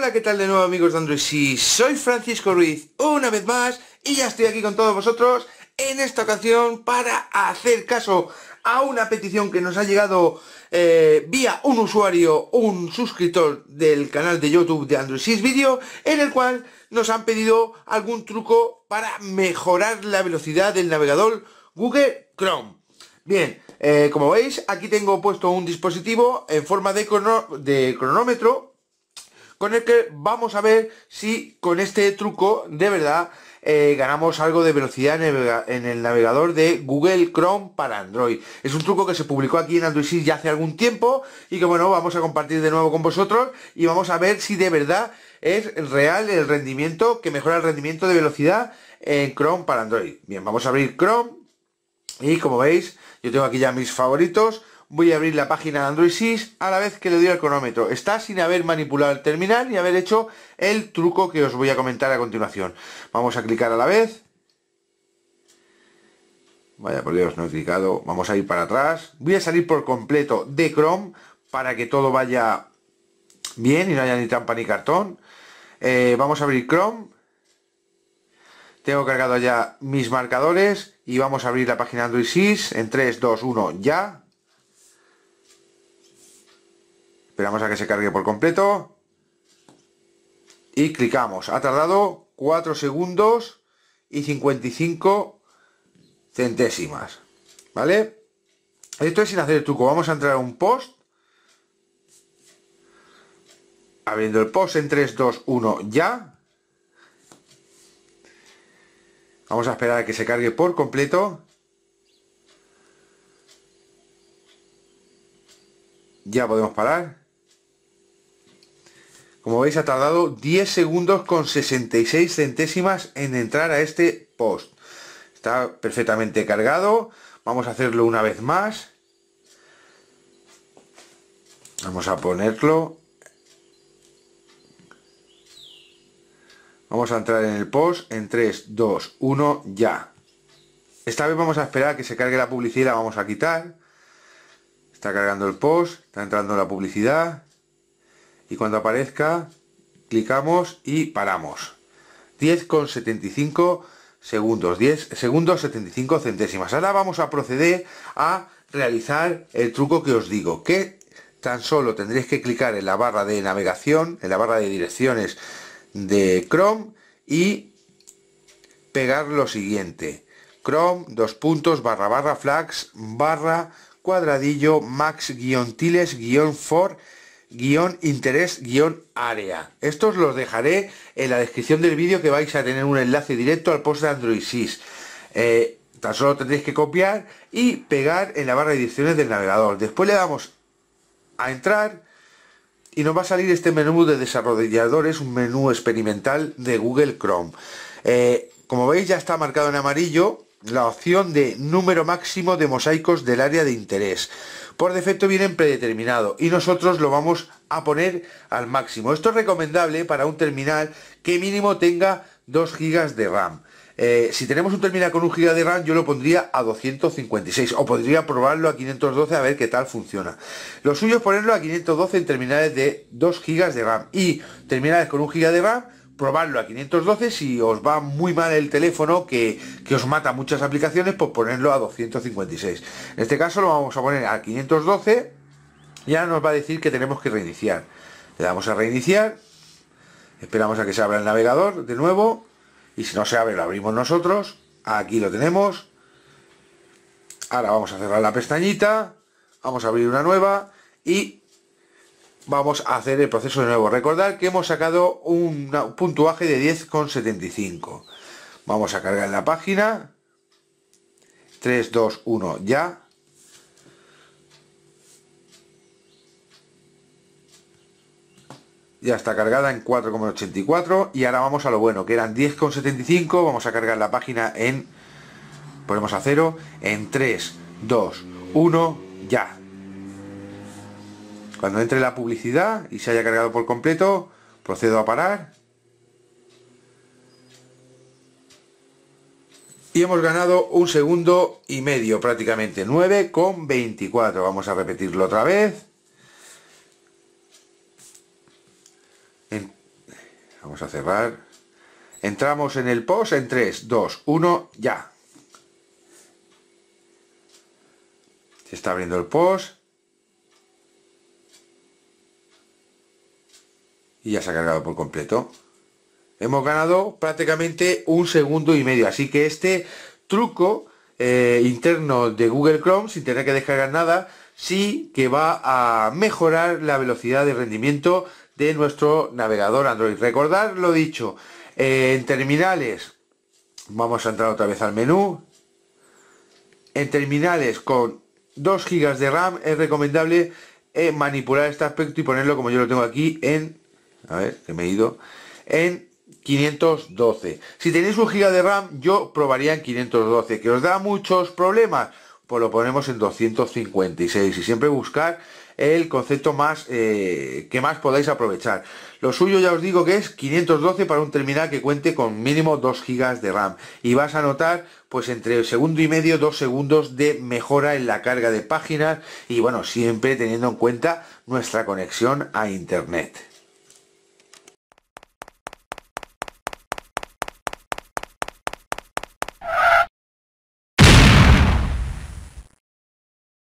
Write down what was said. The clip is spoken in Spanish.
Hola, ¿qué tal de nuevo amigos de Android? Sí, soy Francisco Ruiz una vez más y ya estoy aquí con todos vosotros en esta ocasión para hacer caso a una petición que nos ha llegado eh, vía un usuario, un suscriptor del canal de YouTube de Android 6 Video, en el cual nos han pedido algún truco para mejorar la velocidad del navegador Google Chrome. Bien, eh, como veis, aquí tengo puesto un dispositivo en forma de, de cronómetro con el que vamos a ver si con este truco de verdad eh, ganamos algo de velocidad en el, navegador de Google Chrome para Android. Es un truco que se publicó aquí en Android 6 ya hace algún tiempo y que bueno, vamos a compartir de nuevo con vosotros y vamos a ver si de verdad es real el rendimiento, que mejora el rendimiento de velocidad en Chrome para Android. Bien, vamos a abrir Chrome y como veis, yo tengo aquí ya mis favoritos voy a abrir la página de Android 6 a la vez que le doy al cronómetro. Está sin haber manipulado el terminal y haber hecho el truco que os voy a comentar a continuación. Vamos a clicar a la vez. Vaya por Dios, no he clicado. Vamos a ir para atrás. Voy a salir por completo de Chrome para que todo vaya bien y no haya ni trampa ni cartón. Eh, vamos a abrir Chrome. Tengo cargado ya mis marcadores y vamos a abrir la página Android 6 en 3, 2, 1, ya. Esperamos a que se cargue por completo. Y clicamos. Ha tardado 4 segundos y 55 centésimas. ¿Vale? Esto es sin hacer el truco. Vamos a entrar a un post. Abriendo el post en 3, 2, 1, ya. Vamos a esperar a que se cargue por completo. Ya podemos parar. Como veis ha tardado 10 segundos con 66 centésimas en entrar a este post. Está perfectamente cargado. Vamos a hacerlo una vez más. Vamos a ponerlo. Vamos a entrar en el post en 3, 2, 1, ya. Esta vez vamos a esperar a que se cargue la publicidad, vamos a quitar. Está cargando el post, está entrando la publicidad y cuando aparezca clicamos y paramos 10,75 segundos 10 segundos 75 centésimas ahora vamos a proceder a realizar el truco que os digo que tan solo tendréis que clicar en la barra de navegación en la barra de direcciones de chrome y pegar lo siguiente chrome dos puntos barra barra flags barra cuadradillo max guión tiles guión for guión interés guión área. Estos los dejaré en la descripción del vídeo que vais a tener un enlace directo al post de Android 6. Eh, tan solo tendréis que copiar y pegar en la barra de direcciones del navegador. Después le damos a entrar y nos va a salir este menú de desarrolladores, un menú experimental de Google Chrome. Eh, como veis ya está marcado en amarillo la opción de número máximo de mosaicos del área de interés. Por defecto vienen predeterminado y nosotros lo vamos a poner al máximo. Esto es recomendable para un terminal que mínimo tenga 2 gigas de RAM. Eh, si tenemos un terminal con 1 giga de RAM, yo lo pondría a 256 o podría probarlo a 512 a ver qué tal funciona. Lo suyo es ponerlo a 512 en terminales de 2 gigas de RAM y terminales con 1 GB de RAM probarlo a 512 si os va muy mal el teléfono que, os mata muchas aplicaciones pues ponerlo a 256 en este caso lo vamos a poner a 512 ya nos va a decir que tenemos que reiniciar le damos a reiniciar esperamos a que se abra el navegador de nuevo y si no se abre lo abrimos nosotros aquí lo tenemos ahora vamos a cerrar la pestañita vamos a abrir una nueva y vamos a hacer el proceso de nuevo. Recordad que hemos sacado un puntuaje de 10,75. Vamos a cargar la página. 3, 2, 1, ya. Ya está cargada en 4,84 y ahora vamos a lo bueno, que eran 10,75, vamos a cargar la página en, ponemos a cero, en 3, 2, 1, ya. Cuando entre la publicidad y se haya cargado por completo, procedo a parar. Y hemos ganado un segundo y medio prácticamente, con 9,24. Vamos a repetirlo otra vez. Vamos a cerrar. Entramos en el post en 3, 2, 1, ya. Se está abriendo el post. y ya se ha cargado por completo hemos ganado prácticamente un segundo y medio así que este truco eh, interno de Google Chrome sin tener que descargar nada sí que va a mejorar la velocidad de rendimiento de nuestro navegador Android recordad lo dicho eh, en terminales vamos a entrar otra vez al menú en terminales con 2 GB de RAM es recomendable eh, manipular este aspecto y ponerlo como yo lo tengo aquí en a ver, he ido, en 512. Si tenéis un giga de RAM, yo probaría en 512, que os da muchos problemas, pues lo ponemos en 256 y siempre buscar el concepto más eh, que más podáis aprovechar. Lo suyo ya os digo que es 512 para un terminal que cuente con mínimo 2 gigas de RAM y vas a notar pues entre el segundo y medio, 2 segundos de mejora en la carga de páginas y bueno, siempre teniendo en cuenta nuestra conexión a internet.